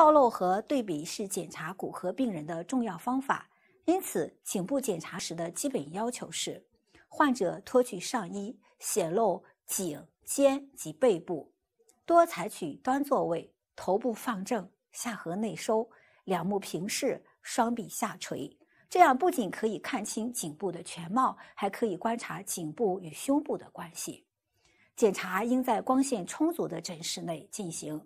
暴露和对比是检查骨骼病人的重要方法，因此颈部检查时的基本要求是：患者脱去上衣，显露颈、肩及背部，多采取端坐位，头部放正，下颌内收，两目平视，双臂下垂。这样不仅可以看清颈部的全貌，还可以观察颈部与胸部的关系。检查应在光线充足的诊室内进行，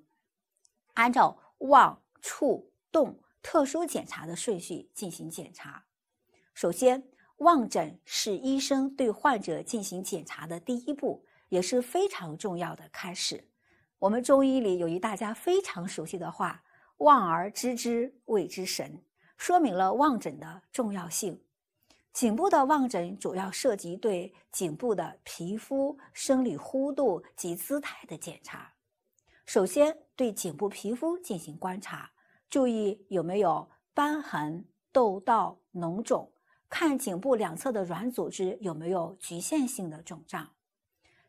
按照。望、触、动，特殊检查的顺序进行检查。首先，望诊是医生对患者进行检查的第一步，也是非常重要的开始。我们中医里有一大家非常熟悉的话：“望而知之谓之神”，说明了望诊的重要性。颈部的望诊主要涉及对颈部的皮肤、生理弧度及姿态的检查。首先，对颈部皮肤进行观察，注意有没有瘢痕、窦道、脓肿，看颈部两侧的软组织有没有局限性的肿胀。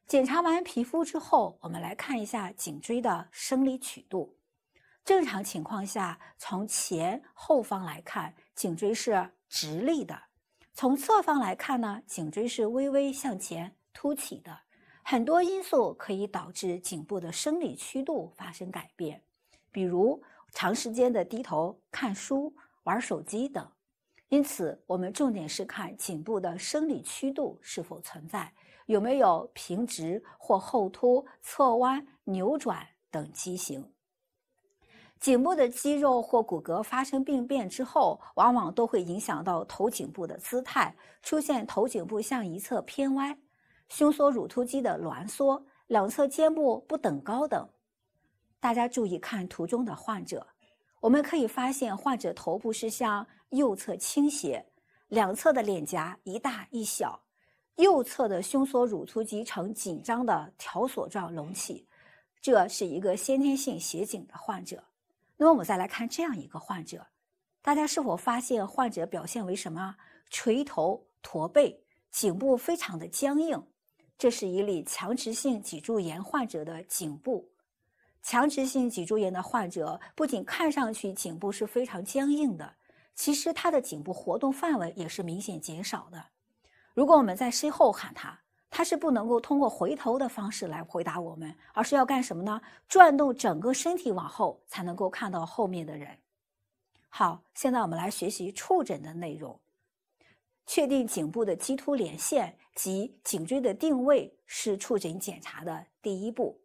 检查完皮肤之后，我们来看一下颈椎的生理曲度。正常情况下，从前后方来看，颈椎是直立的；从侧方来看呢，颈椎是微微向前凸起的。很多因素可以导致颈部的生理曲度发生改变，比如长时间的低头看书、玩手机等。因此，我们重点是看颈部的生理曲度是否存在，有没有平直或后凸、侧弯、扭转等畸形。颈部的肌肉或骨骼发生病变之后，往往都会影响到头颈部的姿态，出现头颈部向一侧偏歪。胸锁乳突肌的挛缩，两侧肩部不等高等。大家注意看图中的患者，我们可以发现患者头部是向右侧倾斜，两侧的脸颊一大一小，右侧的胸锁乳突肌呈紧张的条索状隆起，这是一个先天性斜颈的患者。那么我们再来看这样一个患者，大家是否发现患者表现为什么？垂头、驼背，颈部非常的僵硬。这是一例强直性脊柱炎患者的颈部。强直性脊柱炎的患者不仅看上去颈部是非常僵硬的，其实他的颈部活动范围也是明显减少的。如果我们在身后喊他，他是不能够通过回头的方式来回答我们，而是要干什么呢？转动整个身体往后，才能够看到后面的人。好，现在我们来学习触诊的内容，确定颈部的棘突连线。即颈椎的定位是触诊检查的第一步。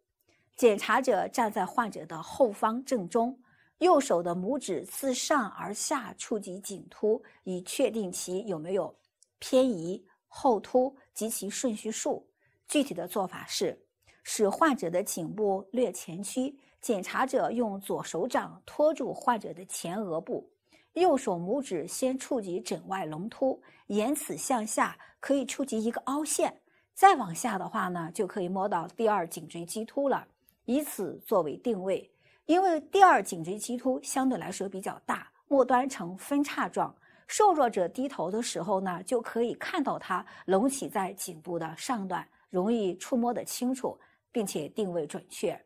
检查者站在患者的后方正中，右手的拇指自上而下触及颈突，以确定其有没有偏移、后凸及其顺序数。具体的做法是，使患者的颈部略前屈，检查者用左手掌托住患者的前额部。右手拇指先触及枕外隆突，沿此向下可以触及一个凹陷，再往下的话呢，就可以摸到第二颈椎棘突了，以此作为定位，因为第二颈椎棘突相对来说比较大，末端呈分叉状，瘦弱者低头的时候呢，就可以看到它隆起在颈部的上段，容易触摸的清楚，并且定位准确。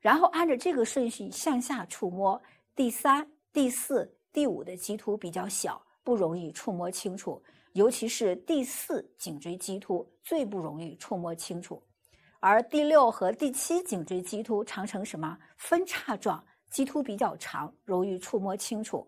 然后按照这个顺序向下触摸第三、第四。第五的棘突比较小，不容易触摸清楚，尤其是第四颈椎棘突最不容易触摸清楚。而第六和第七颈椎棘突长成什么分叉状，棘突比较长，容易触摸清楚。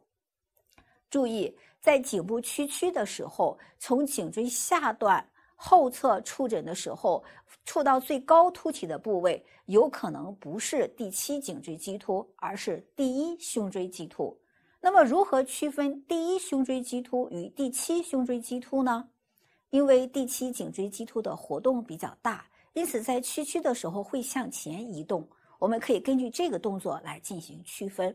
注意，在颈部屈曲的时候，从颈椎下段后侧触诊的时候，触到最高突起的部位，有可能不是第七颈椎棘突，而是第一胸椎棘突。那么如何区分第一胸椎棘突与第七胸椎棘突呢？因为第七颈椎棘突的活动比较大，因此在屈曲的时候会向前移动。我们可以根据这个动作来进行区分。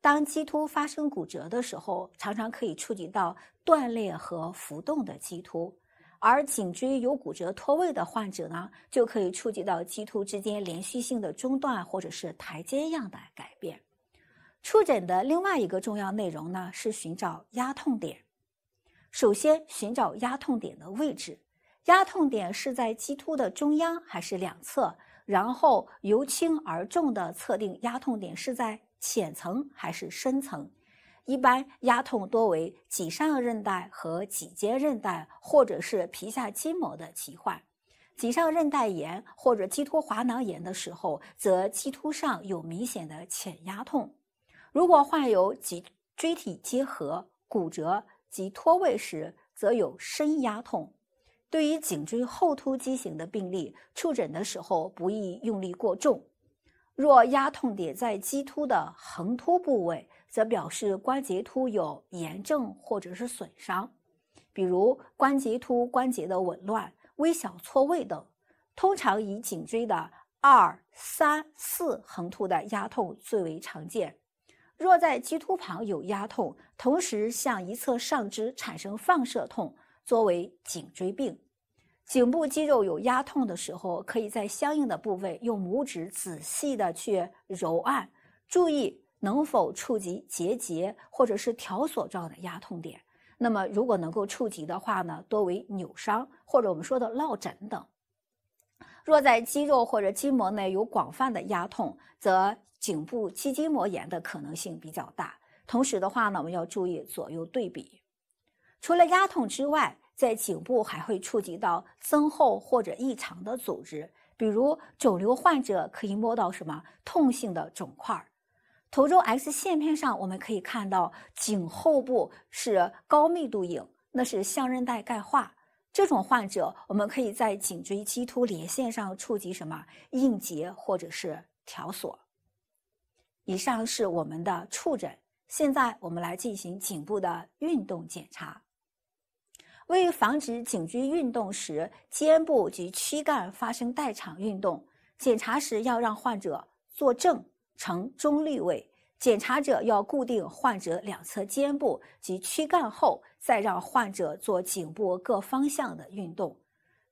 当棘突发生骨折的时候，常常可以触及到断裂和浮动的棘突；而颈椎有骨折脱位的患者呢，就可以触及到棘突之间连续性的中断或者是台阶样的改变。触诊的另外一个重要内容呢是寻找压痛点。首先寻找压痛点的位置，压痛点是在棘突的中央还是两侧？然后由轻而重的测定压痛点是在浅层还是深层。一般压痛多为脊上韧带和脊间韧带或者是皮下筋膜的疾患。脊上韧带炎或者棘突滑囊炎的时候，则棘突上有明显的浅压痛。如果患有脊椎体结合骨折及脱位时，则有深压痛。对于颈椎后突畸形的病例，触诊的时候不宜用力过重。若压痛点在棘突的横突部位，则表示关节突有炎症或者是损伤，比如关节突关节的紊乱、微小错位等。通常以颈椎的二、三、四横突的压痛最为常见。若在棘突旁有压痛，同时向一侧上肢产生放射痛，作为颈椎病。颈部肌肉有压痛的时候，可以在相应的部位用拇指仔细的去揉按，注意能否触及结节或者是条索状的压痛点。那么如果能够触及的话呢，多为扭伤或者我们说的落枕等。若在肌肉或者筋膜内有广泛的压痛，则颈部肌筋膜炎的可能性比较大。同时的话呢，我们要注意左右对比。除了压痛之外，在颈部还会触及到增厚或者异常的组织，比如肿瘤患者可以摸到什么痛性的肿块。头中 X 线片上我们可以看到颈后部是高密度影，那是相韧带钙化。这种患者，我们可以在颈椎棘突连线上触及什么硬结或者是条索。以上是我们的触诊。现在我们来进行颈部的运动检查。为防止颈椎运动时肩部及躯干发生代偿运动，检查时要让患者坐正，呈中立位。检查者要固定患者两侧肩部及躯干后。再让患者做颈部各方向的运动。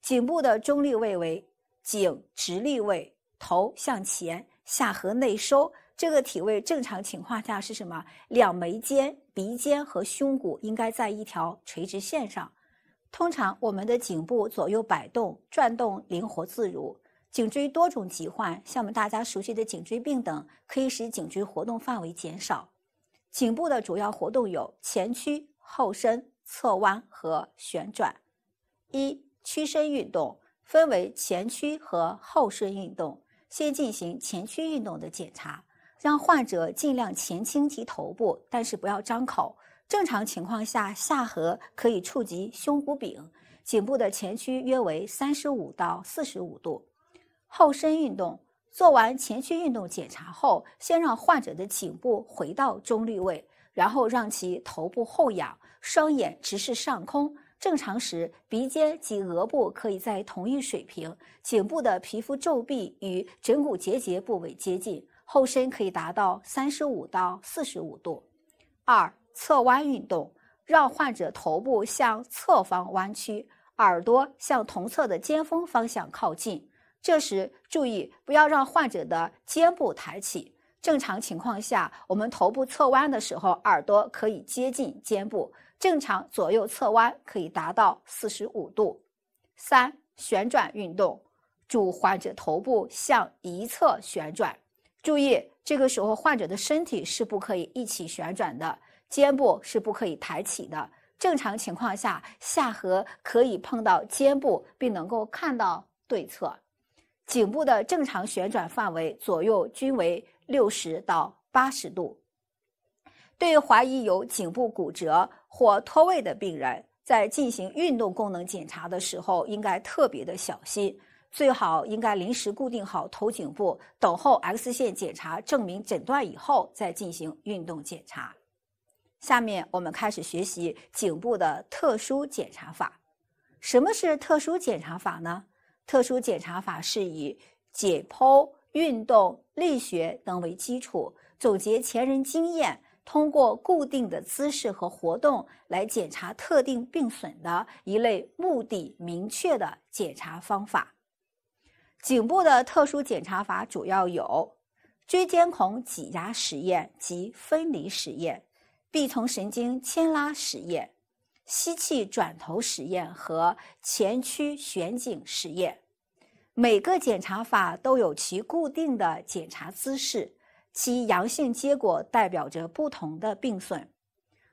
颈部的中立位为颈直立位，头向前，下颌内收。这个体位正常情况下是什么？两眉间、鼻尖和胸骨应该在一条垂直线上。通常我们的颈部左右摆动、转动灵活自如。颈椎多种疾患，像我们大家熟悉的颈椎病等，可以使颈椎活动范围减少。颈部的主要活动有前屈。后身侧弯和旋转，一屈伸运动分为前屈和后伸运动。先进行前屈运动的检查，让患者尽量前倾其头部，但是不要张口。正常情况下，下颌可以触及胸骨柄，颈部的前屈约为三十五到四十五度。后伸运动做完前屈运动检查后，先让患者的颈部回到中立位。然后让其头部后仰，双眼直视上空。正常时，鼻尖及额部可以在同一水平，颈部的皮肤皱襞与枕骨结节部位接近，后身可以达到三十五到四十五度。二、侧弯运动，让患者头部向侧方弯曲，耳朵向同侧的肩峰方向靠近。这时注意不要让患者的肩部抬起。正常情况下，我们头部侧弯的时候，耳朵可以接近肩部。正常左右侧弯可以达到四十五度。三旋转运动，主患者头部向一侧旋转。注意，这个时候患者的身体是不可以一起旋转的，肩部是不可以抬起的。正常情况下，下颌可以碰到肩部，并能够看到对侧。颈部的正常旋转范围左右均为。六十到八十度。对怀疑有颈部骨折或脱位的病人，在进行运动功能检查的时候，应该特别的小心，最好应该临时固定好头颈部，等候 X 线检查证明诊断以后再进行运动检查。下面我们开始学习颈部的特殊检查法。什么是特殊检查法呢？特殊检查法是以解剖。运动力学等为基础，总结前人经验，通过固定的姿势和活动来检查特定病损的一类目的明确的检查方法。颈部的特殊检查法主要有椎间孔挤压实验及分离实验、臂丛神经牵拉实验、吸气转头实验和前屈旋颈实验。每个检查法都有其固定的检查姿势，其阳性结果代表着不同的病损。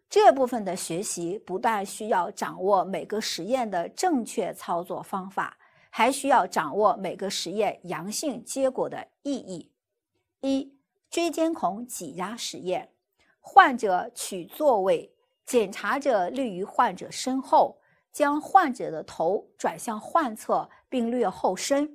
这部分的学习不但需要掌握每个实验的正确操作方法，还需要掌握每个实验阳性结果的意义。一、椎间孔挤压实验，患者取座位，检查者立于患者身后，将患者的头转向患侧。并略后伸，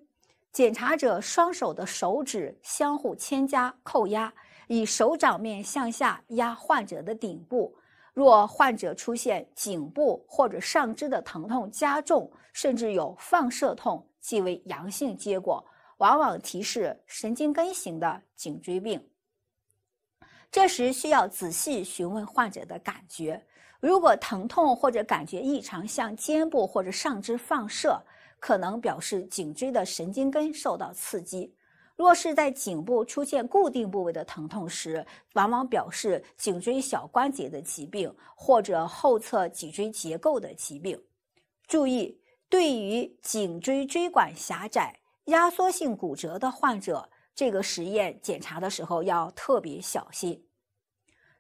检查者双手的手指相互牵夹扣压，以手掌面向下压患者的顶部。若患者出现颈部或者上肢的疼痛加重，甚至有放射痛，即为阳性结果，往往提示神经根型的颈椎病。这时需要仔细询问患者的感觉，如果疼痛或者感觉异常向肩部或者上肢放射。可能表示颈椎的神经根受到刺激。若是在颈部出现固定部位的疼痛时，往往表示颈椎小关节的疾病或者后侧脊椎结构的疾病。注意，对于颈椎椎管狭窄、压缩性骨折的患者，这个实验检查的时候要特别小心。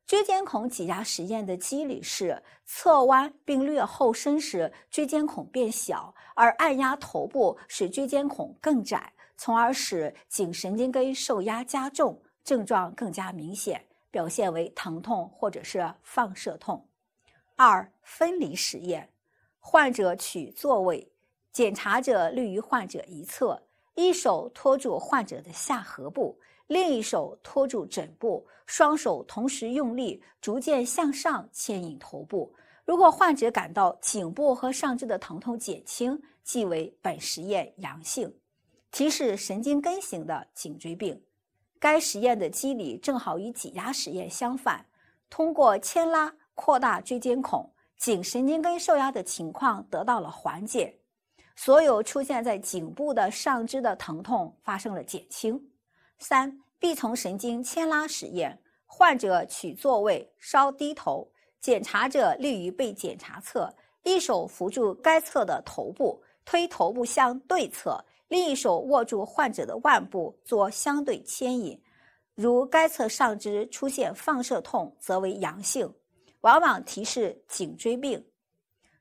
椎间孔挤压实验的机理是：侧弯并略后伸时，椎间孔变小，而按压头部使椎间孔更窄，从而使颈神经根受压加重，症状更加明显，表现为疼痛或者是放射痛。二、分离实验：患者取座位，检查者立于患者一侧，一手托住患者的下颌部。另一手托住枕部，双手同时用力，逐渐向上牵引头部。如果患者感到颈部和上肢的疼痛减轻，即为本实验阳性，提示神经根型的颈椎病。该实验的机理正好与挤压实验相反，通过牵拉扩大椎间孔，颈神经根受压的情况得到了缓解，所有出现在颈部的上肢的疼痛发生了减轻。三臂丛神经牵拉实验：患者取座位，稍低头，检查者立于被检查侧，一手扶住该侧的头部，推头部向对侧，另一手握住患者的腕部做相对牵引。如该侧上肢出现放射痛，则为阳性，往往提示颈椎病。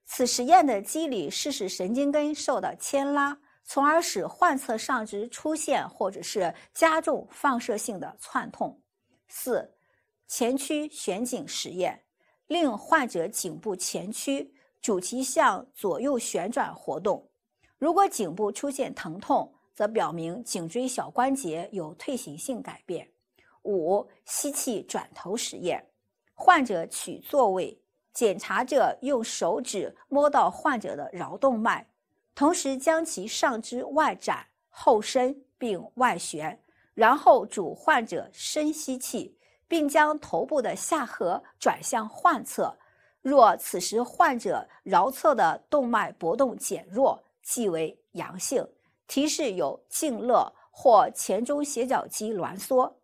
此实验的机理是使神经根受到牵拉。从而使患侧上肢出现或者是加重放射性的窜痛。四、前屈旋颈实验，令患者颈部前屈，主题向左右旋转活动。如果颈部出现疼痛，则表明颈椎小关节有退行性改变。五、吸气转头实验，患者取座位，检查者用手指摸到患者的桡动脉。同时将其上肢外展、后伸并外旋，然后主患者深吸气，并将头部的下颌转向患侧。若此时患者桡侧的动脉搏动减弱，即为阳性，提示有静乐或前中斜角肌挛缩。